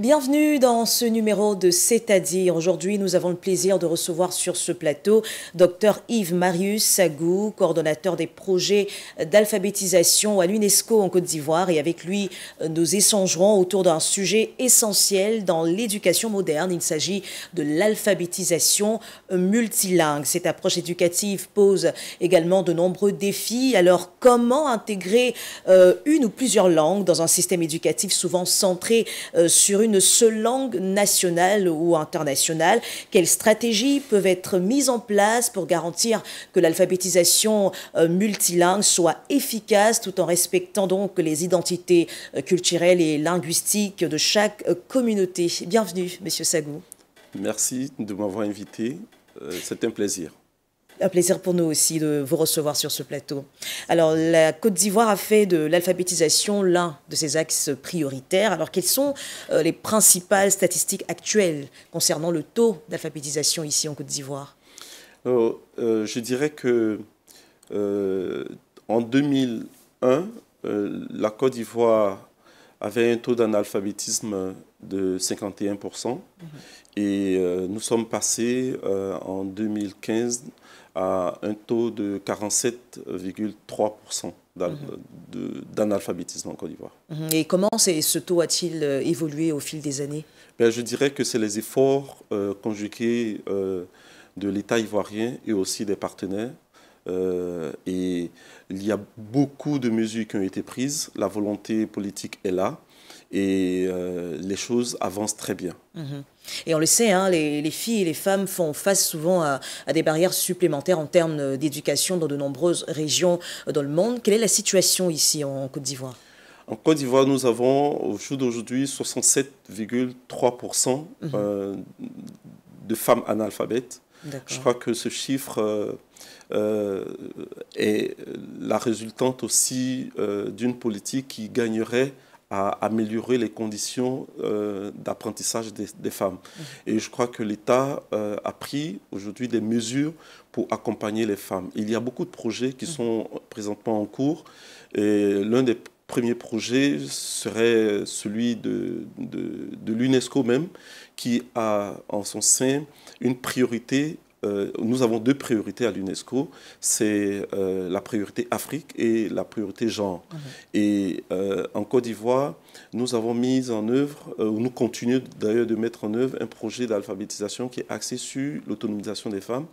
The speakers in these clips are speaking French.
Bienvenue dans ce numéro de C'est-à-dire. Aujourd'hui, nous avons le plaisir de recevoir sur ce plateau Dr Yves Marius Sagou, coordonnateur des projets d'alphabétisation à l'UNESCO en Côte d'Ivoire. Et avec lui, nous échangerons autour d'un sujet essentiel dans l'éducation moderne. Il s'agit de l'alphabétisation multilingue. Cette approche éducative pose également de nombreux défis. Alors, comment intégrer euh, une ou plusieurs langues dans un système éducatif souvent centré euh, sur une une seule langue nationale ou internationale Quelles stratégies peuvent être mises en place pour garantir que l'alphabétisation euh, multilingue soit efficace tout en respectant donc les identités euh, culturelles et linguistiques de chaque euh, communauté Bienvenue, Monsieur Sagou. Merci de m'avoir invité. C'est un plaisir. Un plaisir pour nous aussi de vous recevoir sur ce plateau. Alors, la Côte d'Ivoire a fait de l'alphabétisation l'un de ses axes prioritaires. Alors, quelles sont euh, les principales statistiques actuelles concernant le taux d'alphabétisation ici en Côte d'Ivoire euh, euh, Je dirais que en 2001, la Côte d'Ivoire avait un taux d'analphabétisme de 51%. Et euh, nous sommes passés euh, en 2015 à un taux de 47,3% mhm. d'analphabétisme en Côte d'Ivoire. Mhm. Et comment ce taux a-t-il euh, évolué au fil des années ben, Je dirais que c'est les efforts conjugués de l'État ivoirien et aussi des partenaires. et y a beaucoup de mesures qui ont été prises. La volonté politique est là et euh, les choses avancent très bien. Mhm. Et on le sait, hein, les, filles et les femmes font face souvent à, des barrières supplémentaires en termes euh, d'éducation dans de nombreuses régions euh, dans le monde. Quelle est la situation ici en Côte d'Ivoire en Côte d'Ivoire, nous avons au jour d'aujourd'hui 67,3% de femmes analphabètes. Je crois que ce chiffre euh, euh, est la résultante aussi euh, d'une politique qui gagnerait à améliorer les conditions d'apprentissage des, femmes. Mhm. Et je crois que l'État a pris aujourd'hui des mesures pour accompagner les femmes. Il y a beaucoup de projets qui mhm. sont présentement en cours. Et l'un des premier projet serait celui de, de, l'UNESCO même, qui a en son sein une priorité. Euh, nous avons deux priorités à l'UNESCO, c'est euh, la priorité Afrique et la priorité genre. Ah et euh, en Côte d'Ivoire, nous avons mis en œuvre, nous continuons d'ailleurs de mettre en œuvre un projet d'alphabétisation qui est axé sur l'autonomisation des femmes.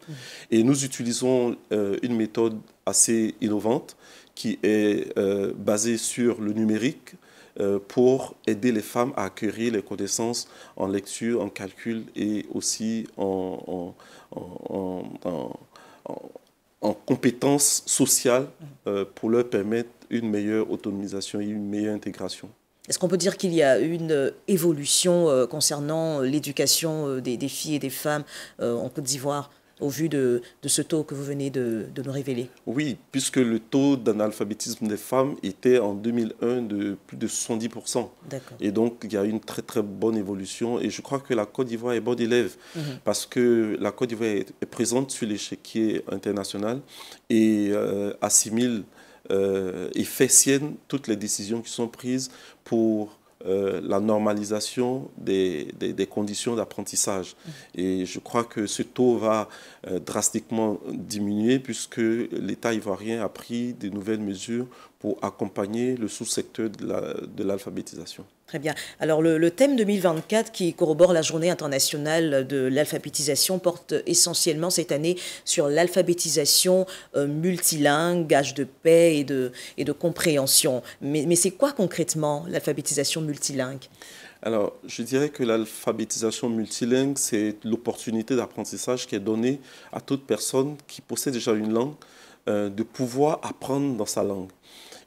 Et nous utilisons une méthode assez innovante qui est euh, basé sur le numérique euh, pour aider les femmes à acquérir les connaissances en lecture, en calcul et aussi en, en, en, en compétences sociales euh, pour leur permettre une meilleure autonomisation et une meilleure intégration. Est-ce qu'on peut dire qu'il y a une euh, évolution concernant l'éducation des, des, filles et des femmes en Côte d'Ivoire au vu de, ce taux que vous venez de, nous révéler Oui, puisque le taux d'analphabétisme des femmes était en 2001 de plus de 70%. Et donc, il y a une très très bonne évolution. Et je crois que la Côte d'Ivoire est bonne élève, mhm. parce que la Côte d'Ivoire est présente sur l'échiquier international et euh, assimile euh, et fait sienne toutes les décisions qui sont prises pour euh, la normalisation des, conditions d'apprentissage. Mmh. Et je crois que ce taux va euh, drastiquement diminuer puisque l'État ivoirien a pris de nouvelles mesures pour accompagner le sous-secteur de l'alphabétisation. Très bien. Alors le, thème 2024 qui corrobore la journée internationale de l'alphabétisation porte essentiellement cette année sur l'alphabétisation euh, multilingue, gage de paix et de, et de compréhension. Mais, c'est quoi concrètement l'alphabétisation multilingue alors, je dirais que l'alphabétisation multilingue, c'est l'opportunité d'apprentissage qui est donnée à toute personne qui possède déjà une langue euh, de pouvoir apprendre dans sa langue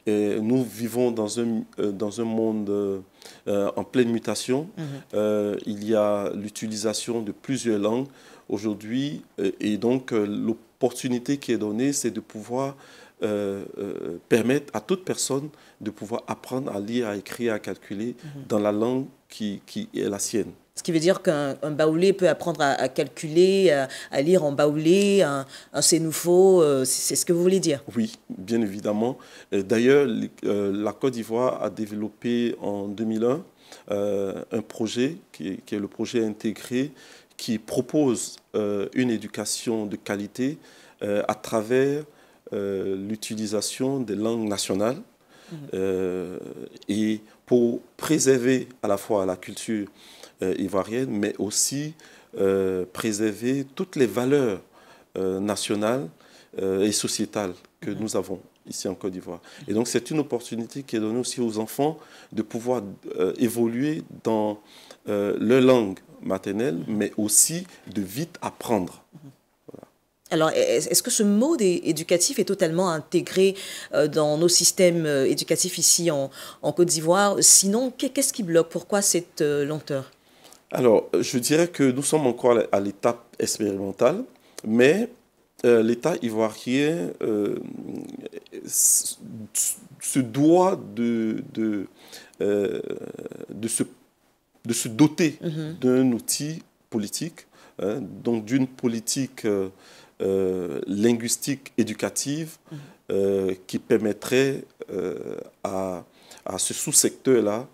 nous vivons dans un, euh, dans un monde euh, euh, en pleine mutation. Mhm. il y a l'utilisation de plusieurs langues aujourd'hui. Et donc, l'opportunité qui est donnée, c'est de pouvoir permettre à toute personne de pouvoir apprendre à lire, à écrire, à calculer mhm. dans la langue qui, est la sienne. Ce qui veut dire qu'un baoulé peut apprendre à, calculer, à, lire en baoulé, un, sénoufo, faut euh, c'est ce que vous voulez dire Oui, bien évidemment. Euh, d'ailleurs, euh, la Côte d'Ivoire a développé en 2001 un projet qui est, le projet intégré qui propose une éducation de qualité à travers l'utilisation des langues nationales euh, et pour préserver à la fois la culture euh, ivoirienne, mais aussi euh, préserver toutes les valeurs nationales et sociétales que nous avons ici en Côte d'Ivoire. Et donc c'est une opportunité qui est donnée aussi aux enfants de pouvoir évoluer dans leur langue maternelle, mais aussi de vite apprendre. Alors, est-ce que ce mode éducatif est totalement intégré euh, dans nos systèmes euh, éducatifs ici en, Côte d'Ivoire Sinon, qu'est-ce qui bloque Pourquoi cette euh, lenteur Alors, je dirais que nous sommes encore à l'étape expérimentale, mais l'État ivoirien se doit de, de, se, de se doter mm-hmm. d'un outil politique, hein, donc d'une politique euh, linguistique éducative mm. euh, qui permettrait euh, à, ce sous-secteur-là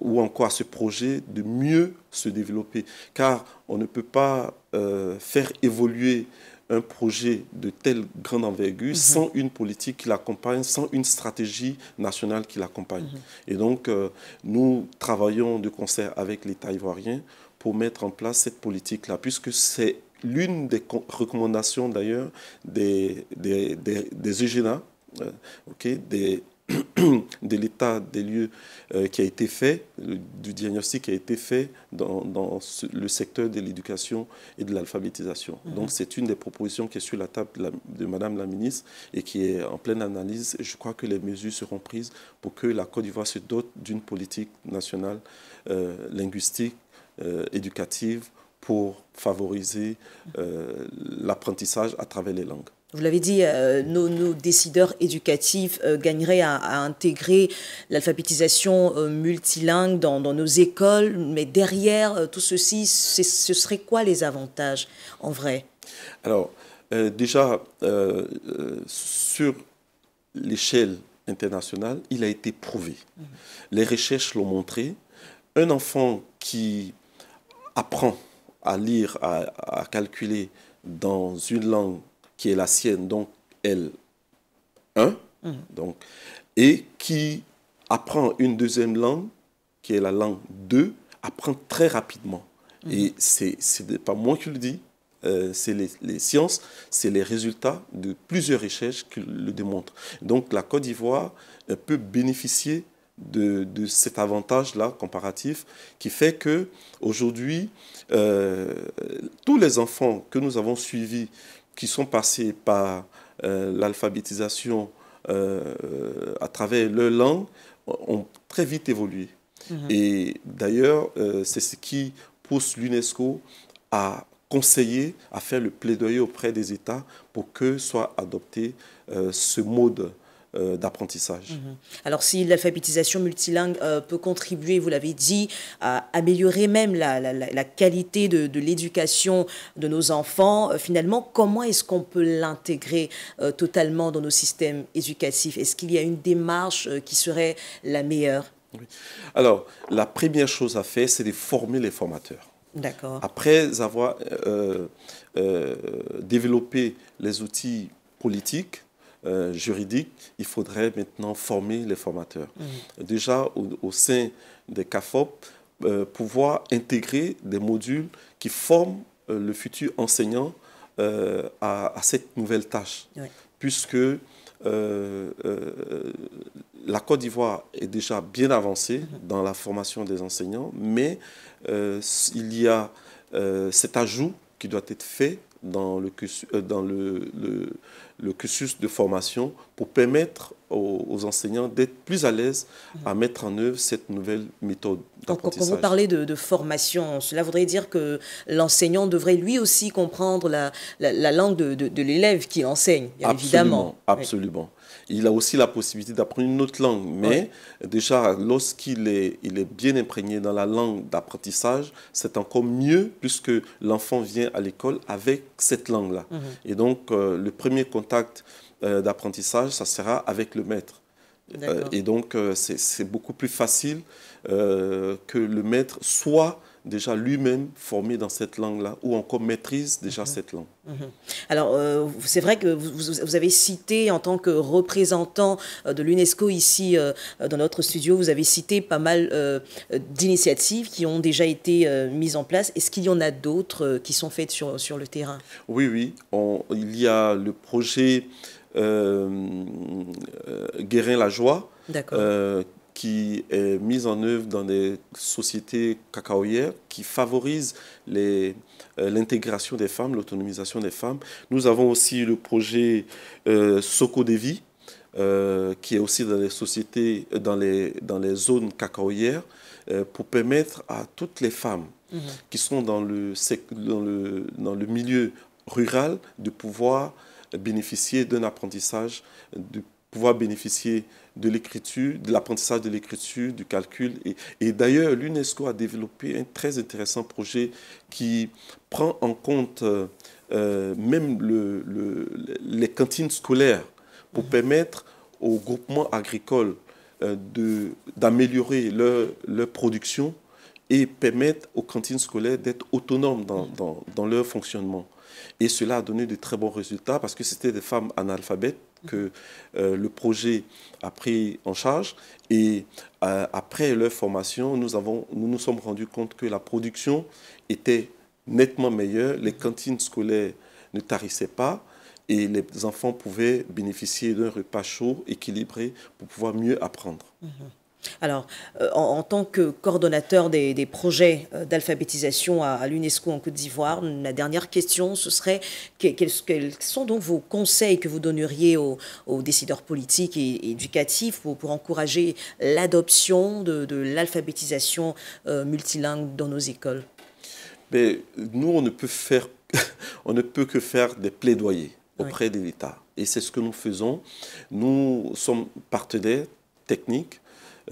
ou encore à ce projet de mieux se développer. Car on ne peut pas faire évoluer un projet de telle grande envergure mm-hmm. sans une politique qui l'accompagne, sans une stratégie nationale qui l'accompagne. Mm-hmm. Et donc, nous travaillons de concert avec l'État ivoirien pour mettre en place cette politique-là, puisque c'est l'une des recommandations d'ailleurs des, des, euh, de l'état des lieux euh, qui a été fait, du diagnostic qui a été fait dans, le secteur de l'éducation et de l'alphabétisation. Mhm. Donc c'est une des propositions qui est sur la table de, Madame la ministre et qui est en pleine analyse. Je crois que les mesures seront prises pour que la Côte d'Ivoire se dote d'une politique nationale euh, linguistique, éducative, pour favoriser euh, l'apprentissage à travers les langues. Vous l'avez dit, euh, nos, décideurs éducatifs euh, gagneraient à, intégrer l'alphabétisation multilingue dans, dans, nos écoles, mais derrière tout ceci, ce serait quoi les avantages en vrai Alors, déjà, sur l'échelle internationale, il a été prouvé. Mhm. Les recherches l'ont montré. Un enfant qui apprend à lire, à, calculer dans une langue qui est la sienne, donc L1, donc, et qui apprend une deuxième langue, qui est la langue 2, apprend très rapidement. Et ce n'est pas moi qui le dis, euh, c'est les, les, sciences, c'est les résultats de plusieurs recherches qui le démontrent. Donc la Côte d'Ivoire euh, peut bénéficier de, cet avantage-là comparatif qui fait que aujourd'hui, euh, tous les enfants que nous avons suivis, qui sont passés par euh, l'alphabétisation euh, à travers leur langue, ont très vite évolué. Mhm. Et d'ailleurs, c'est ce qui pousse l'UNESCO à conseiller, à faire le plaidoyer auprès des États pour que soit adopté ce mode euh, d'apprentissage. Mhm. Alors si l'alphabétisation multilingue euh, peut contribuer, vous l'avez dit, à améliorer même la, qualité de, l'éducation de nos enfants, euh, finalement, comment est-ce qu'on peut l'intégrer totalement dans nos systèmes éducatifs Est-ce qu'il y a une démarche qui serait la meilleure Alors, la première chose à faire, c'est de former les formateurs. D'accord. Après avoir développé les outils politiques, euh, juridique, il faudrait maintenant former les formateurs. Mhm. Déjà au, sein des CAFOP, euh, pouvoir intégrer des modules qui forment euh, le futur enseignant à, cette nouvelle tâche. Puisque la Côte d'Ivoire est déjà bien avancée mhm. dans la formation des enseignants, mais il y a cet ajout qui doit être fait dans le, dans le le cursus de formation pour permettre aux, enseignants d'être plus à l'aise à mettre en œuvre cette nouvelle méthode d'apprentissage. Quand, vous parlez de, formation, cela voudrait dire que l'enseignant devrait lui aussi comprendre la, la, langue de, de, l'élève qu'il enseigne, évidemment. Absolument. Il a aussi la possibilité d'apprendre une autre langue, mais déjà lorsqu'il est, il est bien imprégné dans la langue d'apprentissage, c'est encore mieux puisque l'enfant vient à l'école avec cette langue-là. Mhm. Et donc euh, le premier contact euh, d'apprentissage, ça sera avec le maître. Euh, et donc, euh, c'est beaucoup plus facile que le maître soit déjà lui-même formé dans cette langue-là, ou encore maîtrise déjà mhm. cette langue. Mhm. Alors, euh, c'est vrai que vous, avez cité, en tant que représentant euh, de l'UNESCO ici euh, dans notre studio, vous avez cité pas mal d'initiatives qui ont déjà été mises en place. Est-ce qu'il y en a d'autres qui sont faites sur, sur le terrain Oui, oui. il y a le projet Guérin-la-Joie D'accord qui est mise en œuvre dans des sociétés cacaoyères qui favorisent euh, l'intégration des femmes, l'autonomisation des femmes. Nous avons aussi le projet Soco euh, Soko Devi, euh, qui est aussi dans les sociétés, dans les, dans les zones cacaoyères, pour permettre à toutes les femmes mhm. qui sont dans le, dans le, dans le milieu rural de pouvoir bénéficier d'un apprentissage pouvoir bénéficier de l'écriture, de l'apprentissage de l'écriture, du calcul. Et, d'ailleurs, l'UNESCO a développé un très intéressant projet qui prend en compte euh, euh, même le, les cantines scolaires pour mmh. permettre aux groupements agricoles euh, d'améliorer leur, production et permettre aux cantines scolaires d'être autonomes mmh. dans, dans leur fonctionnement. Et cela a donné de très bons résultats parce que c'était des femmes analphabètes que euh, le projet a pris en charge. Et euh, après leur formation, nous, avons, nous nous sommes rendus compte que la production était nettement meilleure, les cantines scolaires ne tarissaient pas et les enfants pouvaient bénéficier d'un repas chaud, équilibré, pour pouvoir mieux apprendre. Mm-hmm. Alors, euh, en, tant que coordonnateur des, projets euh, d'alphabétisation à, l'UNESCO en Côte d'Ivoire, la dernière question, ce serait quels, sont donc vos conseils que vous donneriez aux, décideurs politiques et, éducatifs pour, encourager l'adoption de, l'alphabétisation euh, multilingue dans nos écoles Nous, on ne, peut faire, on ne peut que faire des plaidoyers auprès des de l'État. Et c'est ce que nous faisons. Nous sommes partenaires techniques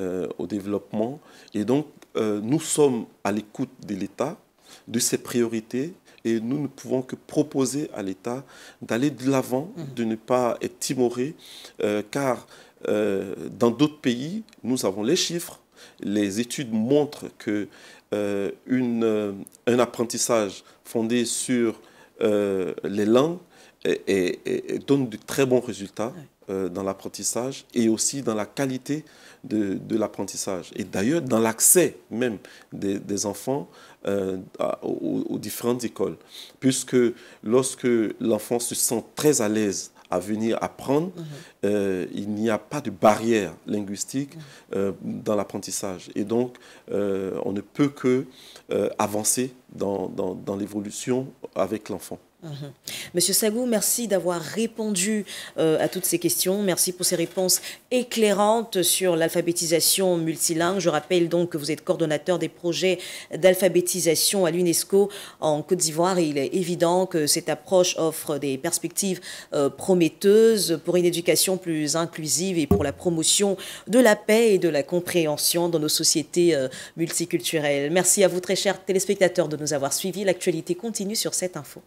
euh, au développement. Et donc, euh, nous sommes à l'écoute de l'État, de ses priorités, et nous ne pouvons que proposer à l'État d'aller de l'avant, mhm. de ne pas être timoré, euh, car dans d'autres pays, nous avons les chiffres, les études montrent que une, un apprentissage fondé sur les langues donne de très bons résultats. Euh, dans l'apprentissage et aussi dans la qualité de, l'apprentissage. Et d'ailleurs, dans l'accès même des, enfants euh, aux, différentes écoles. Puisque lorsque l'enfant se sent très à l'aise à venir apprendre, mhm. euh, il n'y a pas de barrière linguistique mhm. dans l'apprentissage. Et donc, on ne peut que avancer dans l'évolution avec l'enfant. Mhm. Monsieur Sagou, merci d'avoir répondu euh, à toutes ces questions. Merci pour ces réponses éclairantes sur l'alphabétisation multilingue. Je rappelle donc que vous êtes coordonnateur des projets d'alphabétisation à l'UNESCO en Côte d'Ivoire. Il est évident que cette approche offre des perspectives euh, prometteuses pour une éducation plus inclusive et pour la promotion de la paix et de la compréhension dans nos sociétés euh, multiculturelles. Merci à vous, très chers téléspectateurs, de nous avoir suivis. L'actualité continue sur cette info.